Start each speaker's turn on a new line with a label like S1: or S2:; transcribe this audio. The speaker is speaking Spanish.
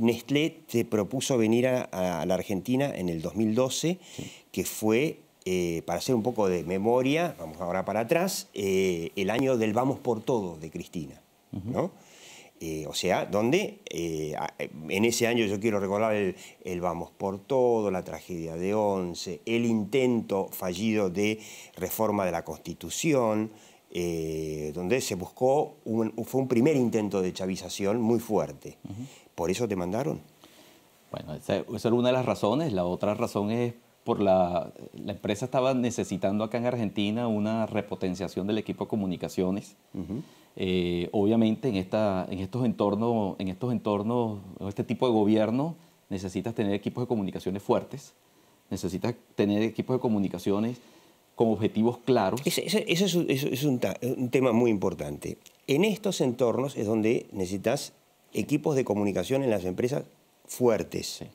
S1: Nestlé te propuso venir a, la Argentina en el 2012, que fue, eh, para hacer un poco de memoria, vamos ahora para atrás, eh, el año del Vamos por Todo de Cristina, ¿no? Eh, o sea, donde en ese año yo quiero recordar el, el, Vamos por Todo, la tragedia de Once, el intento fallido de reforma de la Constitución, eh, donde se buscó, un, fue un primer intento de chavización muy fuerte.
S2: ¿Por eso te mandaron? Bueno, esa, es una de las razones. La otra razón es por la, la empresa estaba necesitando acá en Argentina una repotenciación del equipo de comunicaciones. Eh, obviamente en, esta, en estos entornos, en estos entornos, en este tipo de gobierno, necesitas tener equipos de comunicaciones fuertes, necesitas tener equipos de comunicaciones con objetivos claros. Ese, es, un,
S1: tema muy importante. En estos entornos es donde necesitas equipos de comunicación en las empresas fuertes.